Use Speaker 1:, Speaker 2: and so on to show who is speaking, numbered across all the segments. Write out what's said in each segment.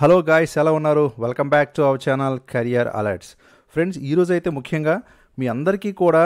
Speaker 1: Hello guys ఎలా ఉన్నారు welcome back to our channel Career Alerts friends ఈరోజు అయితే ముఖ్యంగా మీ అందరికీ కూడా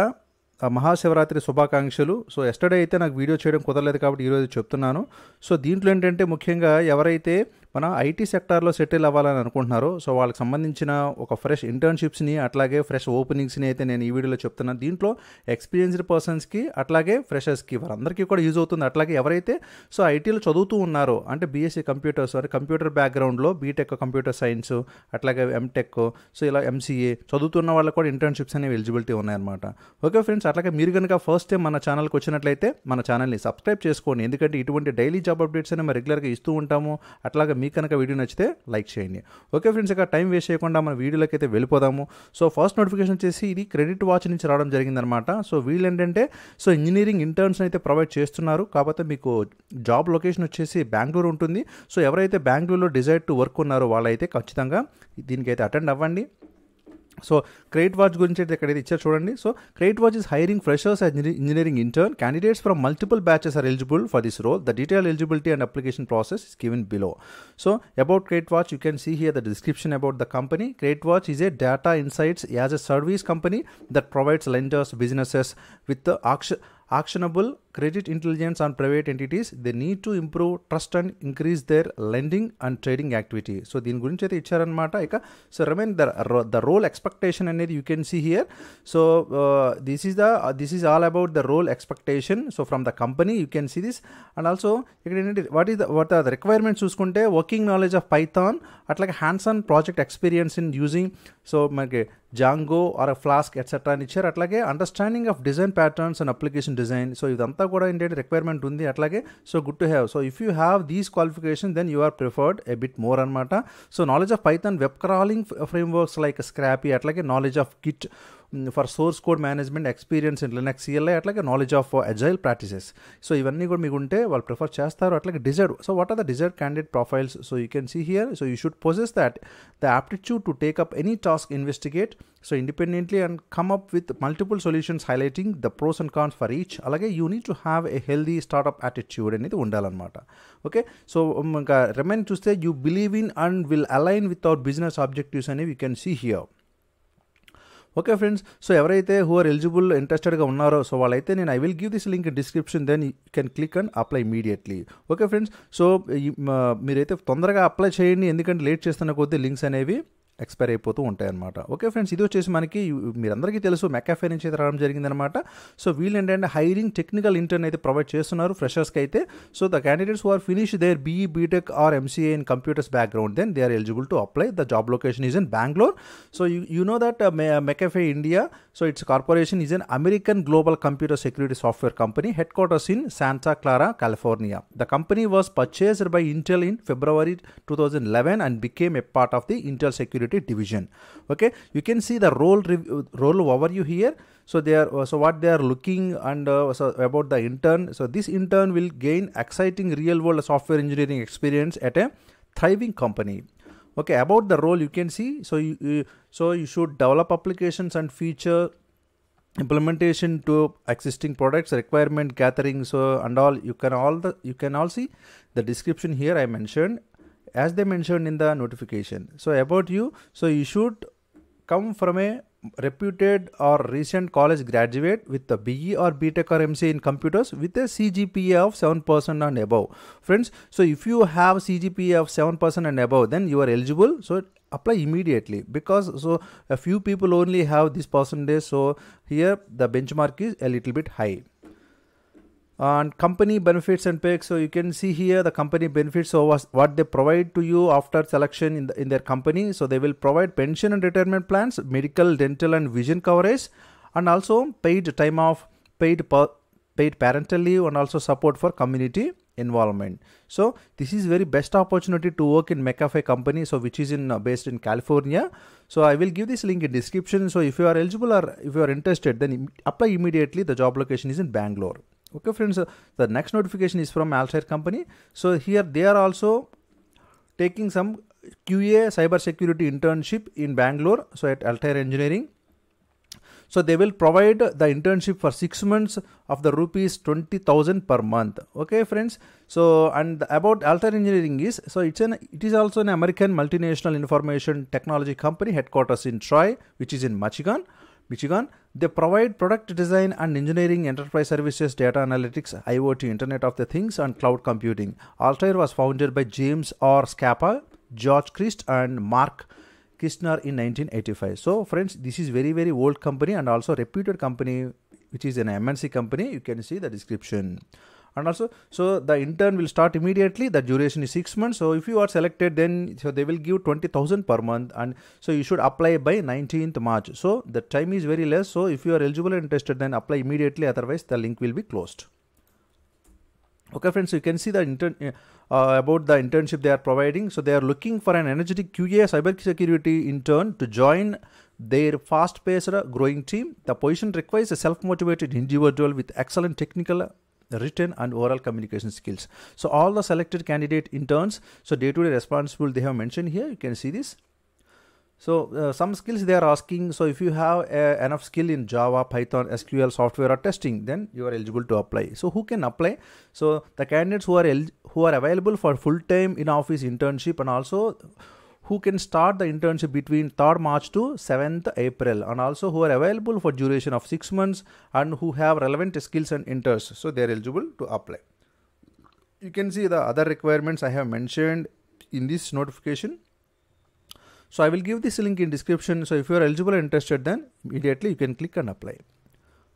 Speaker 1: మహాశివరాత్రి శుభాకాంక్షలు సో ఎస్టర్డే అయితే నాకు వీడియో చేయడం కుదరలేదు కాబట్టి ఈరోజు చెప్తున్నాను సో దీంట్లో ఏంటంటే ముఖ్యంగా ఎవరైతే మన ఐటీ సెక్టార్లో సెటిల్ అవ్వాలని అనుకుంటున్నారో సో వాళ్ళకి సంబంధించిన ఒక ఫ్రెష్ ఇంటర్న్షిప్స్ని అట్లాగే ఫ్రెష్ ఓపెనింగ్స్ని అయితే నేను ఈ వీడియోలో చెప్తున్నాను దీంట్లో ఎక్స్పీరియన్స్డ్ పర్సన్స్కి అట్లాగే ఫ్రెషర్స్కి వారందరికీ కూడా యూజ్ అవుతుంది అట్లాగే ఎవరైతే సో ఐటీలో చదువుతూ ఉన్నారో అంటే బీఎస్సీ e కంప్యూటర్స్ అంటే కంప్యూటర్ బ్యాక్గ్రౌండ్లో బీటెక్ కంప్యూటర్ సైన్స్ అట్లాగే ఎంటెక్ సో ఇలా ఎంసీఏ చదువుతున్న వాళ్ళకి కూడా ఇంటర్న్షిప్స్ అనేవి ఎలిజిబిలిటీ ఉన్నాయన్నమాట ఓకే ఫ్రెండ్స్ అట్లాగే మీరు కనుక ఫస్ట్ టైం మన ఛానల్కి వచ్చినట్లయితే మన ఛానల్ని సబ్స్క్రైబ్ చేసుకోండి ఎందుకంటే ఇటువంటి డైలీ జాబ్ అప్డేట్స్ మేము రెగ్యులర్గా ఇస్తూ ఉంటాము అట్లాగే మీకు కనుక వీడియో నచ్చితే లైక్ చేయండి ఓకే ఫ్రెండ్స్ ఇక టైం వేస్ట్ చేయకుండా మన వీడియోలోకి అయితే వెళ్ళిపోదాము సో ఫస్ట్ నోటిఫికేషన్ వచ్చేసి ఇది క్రెడిట్ వాచ్ నుంచి రావడం జరిగిందనమాట సో వీళ్ళు ఏంటంటే సో ఇంజనీరింగ్ ఇంటర్న్స్ అయితే ప్రొవైడ్ చేస్తున్నారు కాకపోతే మీకు జాబ్ లొకేషన్ వచ్చేసి బెంగళూరు ఉంటుంది సో ఎవరైతే బెంగళూరులో డిజైర్ టు వర్క్ ఉన్నారో వాళ్ళైతే ఖచ్చితంగా దీనికైతే అటెండ్ అవ్వండి సో క్రెడిట్ వాచ్ గురించి అయితే ఎక్కడైతే ఇచ్చారు చూడండి so Credit Watch is hiring freshers engineering intern candidates from multiple batches are eligible for this role the detail eligibility and application process is given below so about Credit Watch you can see here the description about the company Credit Watch is a data insights as a service company that provides lenders businesses with ఆక్ష actionable credit intelligence on private entities they need to improve trust and increase their lending and trading activity so దీని గురించి అయితే ఇచ్చారనమాట ఇక so రమేన్ the the role expectation అనేది you can see here so this is the this is all about the role expectation so from the company you can see this and also ఇక్కడ ఏంటంటే what is what are the requirements చూసుకుంటే working knowledge of Python అట్లాగే hands on project experience in using so మనకి Django or flask etcetera అని ఇచ్చారు అట్లాగే understanding of design patterns and application design so ఇదంతా కూడా ఏంటంటే రిక్వైర్మెంట్ ఉంది అట్లాగే so good to have so if you have these qualification then you are preferred a bit more అనమాట so knowledge of Python web crawling frameworks like Scrapy అట్లాగే knowledge of git for source code management experience in Linux CLI అట్లాగే knowledge of agile practices so ఇవన్నీ కూడా మీకు ఉంటే వాళ్ళు prefer చేస్తారు అట్లాగే desired so what are the desired candidate profiles so you can see here so you should possess that the aptitude to take up any task investigate so independently and come up with multiple solutions highlighting the pros and cons for each అలాగే you need to have a healthy startup attitude అనేది ఉండాలన్నమాట okay so um, ఇంకా remain చూస్తే you believe in and will align with our business objectives అనేవి you can see here okay friends so ఎవరైతే who are eligible ఇంట్రెస్టెడ్గా ఉన్నారో సో వాళ్ళైతే నేను I will give this link description then you can click and apply immediately okay friends so మీరైతే తొందరగా apply చేయండి ఎందుకంటే లేట్ చేస్తున్న కొద్ది లింక్స్ అనేవి ఎక్స్పైర్ అయిపోతూ ఉంటాయన్నమాట ఓకే ఫ్రెండ్స్ ఇది వచ్చేసి మనకి మీరందరికీ తెలుసు మెకాఫే నుంచి అయితే రావడం జరిగిందనమాట సో వీళ్ళు ఏంటంటే హైరింగ్ టెక్నికల్ ఇంటర్న్ అయితే ప్రొవైడ్ చేస్తున్నారు ఫ్రెషర్స్కి అయితే so the candidates are finish their BE BTech or MCA in computers background then they are eligible to apply the job location is in Bengaluru so you know that McAfee India so it's corporation is an American global computer security software company headquarters in Santa Clara California the company was purchased by Intel in February two thousand eleven and became a part of the Intel security probability division okay you can see the role role overview here so they are so what they are looking and uh, so about the intern so this intern will gain exciting real world software engineering experience at a thriving company okay about the role you can see so you, so you should develop applications and feature implementation to existing products requirement gathering so and all you can all the you can all see the description here i mentioned as they mentioned in the notification so about you so you should come from a reputed or recent college graduate with a BE or BTech or MC in computers with a CGPA of 7% and above. Friends, so if you have CGPA of 7% and above, then you are eligible. So apply immediately because so a few people only have this percentage. So here the benchmark is a little bit high and company benefits and perks so you can see here the company benefits so what they provide to you after selection in, the, in their company so they will provide pension and retirement plans medical dental and vision coverage and also paid time off paid paid parental leave and also support for community involvement so this is very best opportunity to work in mcafee company so which is in uh, based in california so i will give this link in description so if you are eligible or if you are interested then apply immediately the job location is in bangalore okay friends the next notification is from altair company so here they are also taking some qa cyber security internship in bangalore so at altair engineering so they will provide the internship for six months of the rupees 20,000 per month. Okay, friends. So and about Altair Engineering is so it's an it is also an American multinational information technology company headquarters in Troy, which is in Michigan, Michigan. They provide product design and engineering, enterprise services, data analytics, IoT, Internet of the Things, and cloud computing. Altair was founded by James R. Scapa, George Christ, and Mark Kistner in 1985. So, friends, this is very very old company and also reputed company, which is an MNC company. You can see the description and also so the intern will start immediately the duration is six months so if you are selected then so they will give 20000 per month and so you should apply by 19th march so the time is very less so if you are eligible and interested then apply immediately otherwise the link will be closed okay friends you can see the intern uh, uh about the internship they are providing so they are looking for an energetic qa cybersecurity intern to join their fast-paced growing team the position requires a self-motivated individual with excellent technical written and oral communication skills. So all the selected candidate interns, so day-to-day -day responsible they have mentioned here, you can see this. So uh, some skills they are asking, so if you have uh, enough skill in Java, Python, SQL software or testing, then you are eligible to apply. So who can apply? So the candidates who are, who are available for full-time in-office internship and also who can start the internship between 3rd March to 7th April and also who are available for duration of 6 months and who have relevant skills and interests. So they are eligible to apply. You can see the other requirements I have mentioned in this notification. So I will give this link in description. So if you are eligible and interested then immediately you can click and apply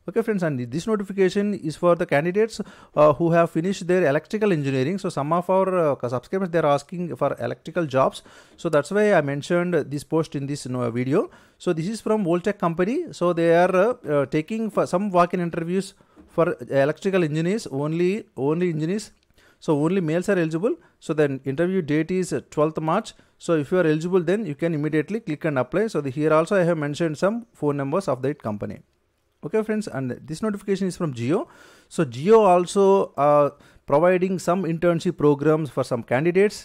Speaker 1: okay friends and this notification is for the candidates uh, who have finished their electrical engineering so some of our uh, subscribers they are asking for electrical jobs so that's why i mentioned this post in this uh, video so this is from voltech company so they are uh, uh, taking for some walk-in interviews for electrical engineers only only engineers so only males are eligible so then interview date is 12th uh, march so if you are eligible then you can immediately click and apply so the, here also i have mentioned some phone numbers of that company okay friends and this notification is from geo so geo also uh, providing some internship programs for some candidates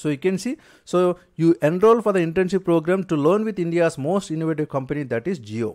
Speaker 1: so you can see so you enroll for the internship program to learn with india's most innovative company that is geo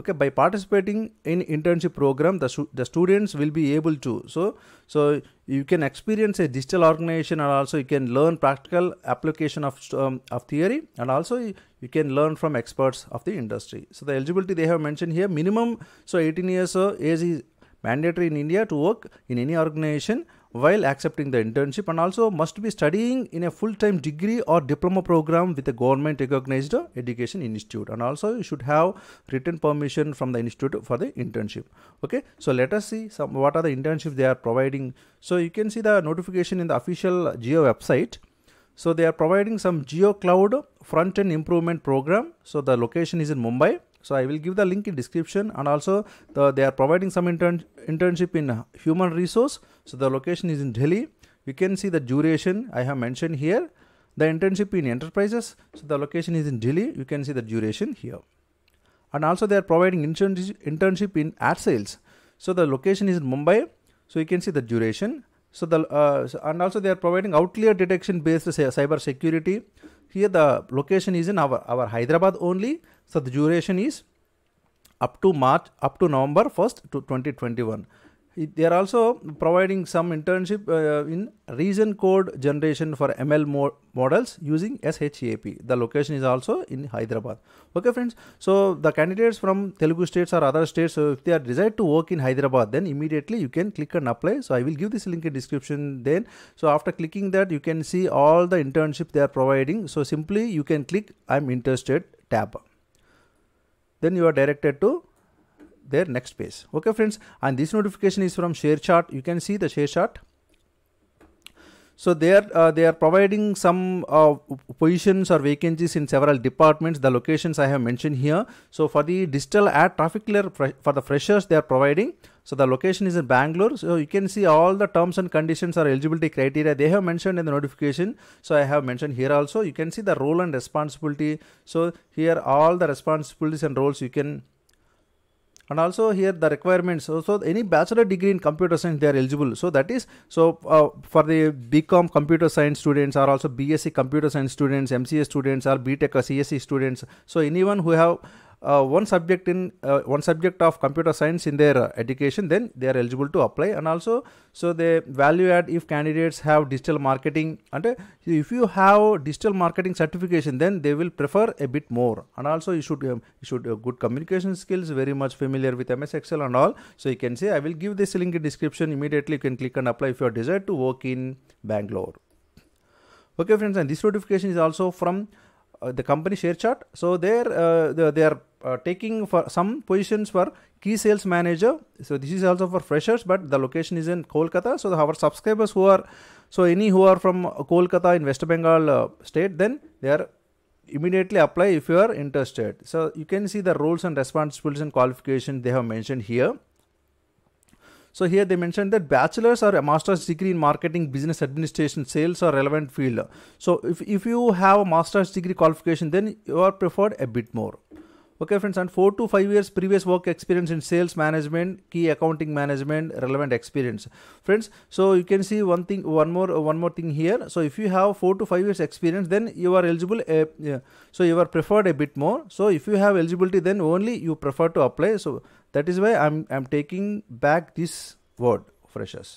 Speaker 1: okay by participating in internship program the, the students will be able to so so you can experience a digital organization and also you can learn practical application of um, of theory and also you, can learn from experts of the industry so the eligibility they have mentioned here minimum so 18 years of age is mandatory in india to work in any organization while accepting the internship and also must be studying in a full-time degree or diploma program with a government recognized education institute and also you should have written permission from the institute for the internship okay so let us see some what are the internships they are providing so you can see the notification in the official geo website so they are providing some geo cloud front-end improvement program so the location is in mumbai so i will give the link in description and also the, they are providing some intern internship in human resource so the location is in delhi you can see the duration i have mentioned here the internship in enterprises so the location is in delhi you can see the duration here and also they are providing internship in ad sales so the location is in mumbai so you can see the duration so the uh, and also they are providing outlier detection based cyber security here the location is in our, our hyderabad only so the duration is up to March, up to November 1st to 2021. they are also providing some internship uh, in region code generation for ML mo models using SHAP. The location is also in Hyderabad. Okay, friends. So the candidates from Telugu states or other states, so if they are desired to work in Hyderabad, then immediately you can click and apply. So I will give this link in description then. So after clicking that, you can see all the internship they are providing. So simply you can click I'm interested tab then you are directed to their next page okay friends and this notification is from share chart you can see the share chart so they are uh, they are providing some uh, positions or vacancies in several departments. The locations I have mentioned here. So for the digital ad traffic layer for the freshers, they are providing. So the location is in Bangalore. So you can see all the terms and conditions or eligibility criteria they have mentioned in the notification. So I have mentioned here also. You can see the role and responsibility. So here all the responsibilities and roles you can and also here the requirements so, so any bachelor degree in computer science they are eligible so that is so uh, for the bcom computer science students or also bsc computer science students mca students or btech or students so anyone who have uh, one subject in uh, one subject of computer science in their uh, education then they are eligible to apply and also so they value add if candidates have digital marketing and uh, if you have digital marketing certification then they will prefer a bit more and also you should um, you should uh, good communication skills very much familiar with ms excel and all so you can say i will give this link in description immediately you can click and apply if you are desired to work in bangalore okay friends and this notification is also from uh, the company share chart so there uh, they are uh, taking for some positions for key sales manager. So this is also for freshers, but the location is in Kolkata. So our subscribers who are, so any who are from Kolkata in West Bengal uh, state, then they are immediately apply if you are interested. So you can see the roles and responsibilities and qualification they have mentioned here. So here they mentioned that bachelor's or a master's degree in marketing, business administration, sales or relevant field. So if, if you have a master's degree qualification, then you are preferred a bit more. Okay, friends, and four to five years previous work experience in sales management, key accounting management, relevant experience. Friends, so you can see one thing, one more, one more thing here. So if you have four to five years experience, then you are eligible. Uh, yeah, so you are preferred a bit more. So if you have eligibility, then only you prefer to apply. So that is why I'm I'm taking back this word freshers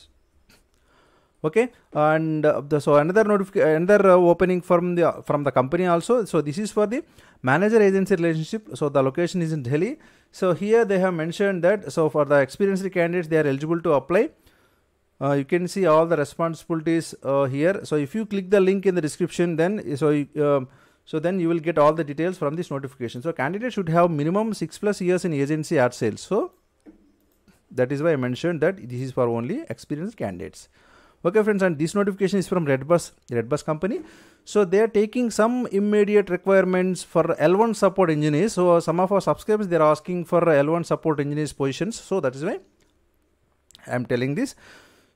Speaker 1: okay and uh, the, so another notification another uh, opening from the uh, from the company also so this is for the manager agency relationship so the location is in delhi so here they have mentioned that so for the experienced candidates they are eligible to apply uh, you can see all the responsibilities uh, here so if you click the link in the description then so you, um, so then you will get all the details from this notification so candidate should have minimum 6 plus years in agency ad sales so that is why i mentioned that this is for only experienced candidates okay friends and this notification is from redbus redbus company so they are taking some immediate requirements for l1 support engineers so some of our subscribers they are asking for l1 support engineers positions so that is why i am telling this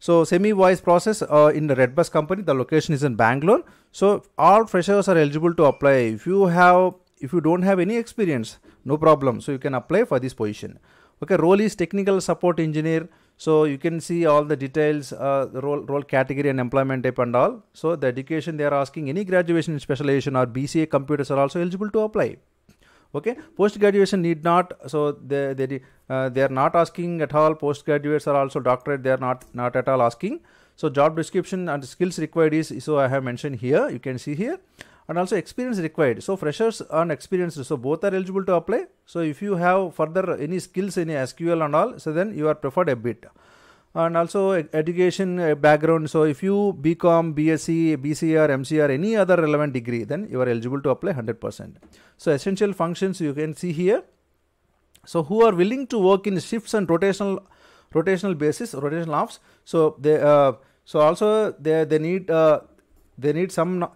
Speaker 1: so semi-wise process uh, in the Redbus company, the location is in Bangalore. So all freshers are eligible to apply. If you have, if you don't have any experience, no problem. So you can apply for this position. Okay, role is technical support engineer. So you can see all the details, uh, the role, role category and employment type and all. So the education they are asking any graduation specialization or BCA computers are also eligible to apply. Okay, post graduation need not so they they uh, they are not asking at all. Post graduates are also doctorate. They are not not at all asking. So job description and skills required is so I have mentioned here. You can see here and also experience required. So freshers and experienced, so both are eligible to apply. So if you have further any skills in SQL and all, so then you are preferred a bit. And also education uh, background. So if you BCom, BSc, BCR, MCR, any other relevant degree, then you are eligible to apply 100%. So essential functions you can see here. So who are willing to work in shifts and rotational rotational basis, rotational offs. So they uh, so also they they need uh, they need some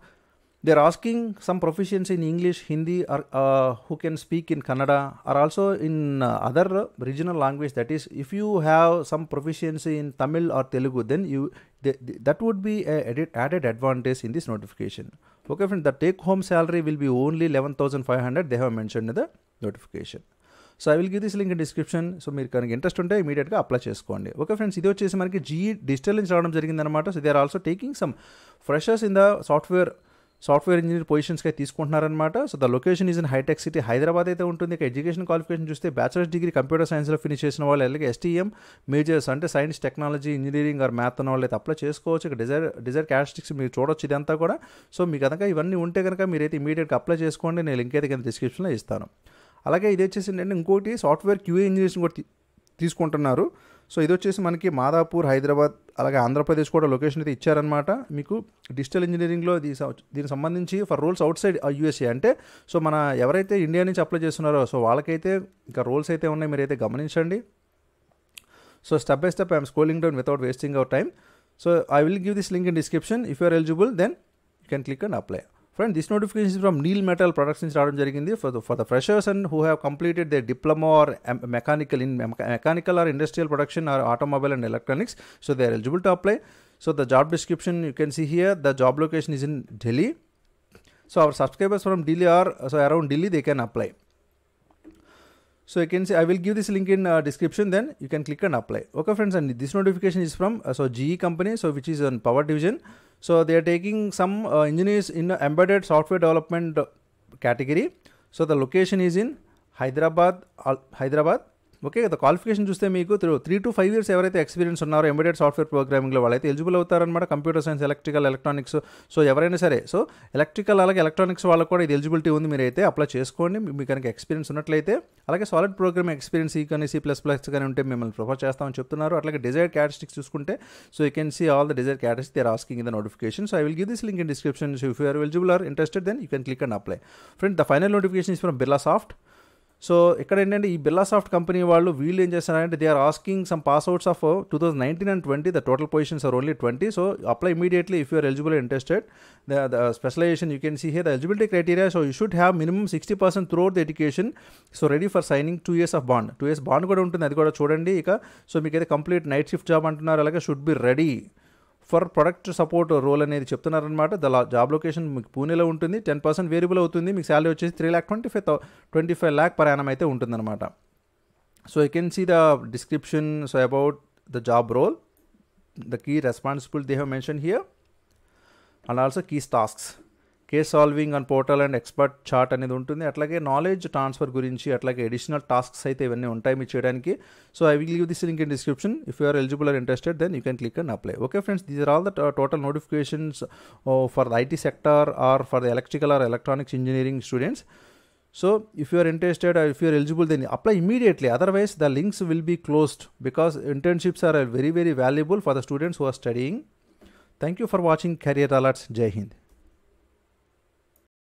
Speaker 1: they are asking some proficiency in English Hindi or who can speak in Kannada or also in other regional language that is if you have some proficiency in Tamil or Telugu then you that would be edit added advantage in this notification okay friend the take home salary will be only eleven thousand five hundred they uh mention the notification so I will give this link description so మీరు కనుక interest ఉంటే ఇమీడియట్గా apply చేసుకోండి okay friends ఇది వచ్చేసి మనకి G digital నుంచి రావడం జరిగిందనమాట so they are also taking some freshers in the software software engineer పొజిషన్స్కి తీసుకుంటున్నారనమాట so the location is in హైటెక్ సిటీ హైదరాబాద్ అయితే ఉంటుంది ఇక ఎడ్యుకేషన్ క్వాలిఫికేషన్ చూస్తే బ్యాచిలర్స్ డిగ్రీ కంప్యూటర్ సైన్స్లో ఫినిష్ చేసిన వాళ్ళు అలాగే ఎస్టీఎం మేజర్స్ అంటే science technology engineering or math అన్న వాళ్ళు అయితే అప్లై చేసుకోవచ్చు ఇక డిజైర్ డిజైర్ క్యారెస్టిక్స్ మీరు చూడొచ్చు ఇదంతా కూడా సో మీకు కనుక ఇవన్నీ ఉంటే కనుక మీరైతే ఇమీడియట్గా అప్లై చేసుకోండి నేను లింక్ అయితే కింద డిస్క్రిప్షన్లో ఇస్తాను అలాగే ఇది వచ్చేసి ఏంటంటే ఇంకోటి సాఫ్ట్వేర్ క్యూఏ ఇంజనీర్స్ని కూడా తీసుకుంటున్నారు సో ఇది వచ్చేసి మనకి మాదాపూర్ హైదరాబాద్ అలాగే ఆంధ్రప్రదేశ్ కూడా లొకేషన్ అయితే ఇచ్చారనమాట మీకు డిజిటల్ ఇంజనీరింగ్లో దీనికి సంబంధించి for roles outside USA అంటే సో మన ఎవరైతే ఇండియా నుంచి అప్లై చేస్తున్నారో సో వాళ్ళకైతే ఇంకా రోల్స్ అయితే ఉన్నాయి మీరు అయితే గమనించండి so step by step I'm scrolling down without wasting our time so I will give this link in description if you are eligible then you can click and apply Friend, this notification is from Neil Metal Productions రావడం జరిగింది for the for the freshers and who have completed they diploma or mechanical in mechanical or industrial production or automobile and electronics so they are eligible to apply so the job description you can see here the job location is in Delhi so our subscribers from Delhi or so around Delhi they can apply So you can see I will give this link in uh, description then you can click and apply. Okay friends and this notification is from uh, so GE company so which is on power division. So they are taking some uh, engineers in embedded software development category. So the location is in Hyderabad, Hyderabad okay కదా qualification చూస్తే మీకు three to five years ఎవరైతే experience ఉన్నారో embedded software ప్రోగ్రామింగ్లో వాళ్ళైతే eligible అవుతారనమాట computer science electrical electronics so ఎవరైనా సరే సో ఎలక్ట్రికల్ అలాగే ఎలక్ట్రానిక్స్ వాళ్ళకు కూడా ఇది ఎలిజిబిలిటీ ఉంది మీరు అయితే అప్లై చేసుకోండి మీకు కనుక ఎక్స్పీరియన్స్ ఉన్నట్లయితే అలాగే సాలిడ్ ప్రోగ్రామ్ ఎక్స్పీరియన్స్ ఈ కానీ సీ ప్లస్ ప్లస్ కానీ ఉంటే మిమ్మల్ని ప్రిఫర్ చేస్తామని చెప్తున్నారు అట్లాగే డిజైర్ క్యారెస్టిక్స్ చూసుకుంటే so you can see all the desire characteristic they asking the notification so I will give this link in description if you are eligible or interested then you can click and apply friend the final notification is from Birlasoft so ఇక్కడ ఏంటంటే ఈ Birlasoft company వాళ్ళు వీళ్ళు ఏం చేస్తారంటే they are asking some passouts of two thousand nineteen and twenty the total positions are only twenty so apply immediately if you're eligible interested the the specialization you can see here the eligibility criteria so you should have minimum sixty percent throughout the education so ready for signing two years of bond two years bond కూడా ఉంటుంది అది కూడా చూడండి ఇక so మీకైతే complete night shift job అంటున్నారు అలాగే should be ready for product support role అనేది చెప్తున్నారనమాట ద జాబ్ లొకేషన్ మీకు పూణేలో ఉంటుంది టెన్ పర్సెంట్ వేరియబుల్ అవుతుంది మీకు శాలరీ వచ్చేసి three lakh twenty five twenty five lakh per annum అయితే ఉంటుందన్నమాట so you can see the description so about the job role the key responsible they have mention here and also keys tasks case solving and portal and expert chart అనేది ఉంటుంది అట్లాగే knowledge transfer గురించి అట్లాగే additional tasks అయితే ఇవన్నీ ఉంటాయి మీరు చేయడానికి so I will give this link in description if you're eligible or interested then you can click and apply okay friends these are all the total notifications for the IT sector or for the electrical or electronics engineering students so if you're interested if you're eligible then apply immediately otherwise the links will be closed because internships are very very valuable for the students who are studying thank you for watching career alerts జై హింద్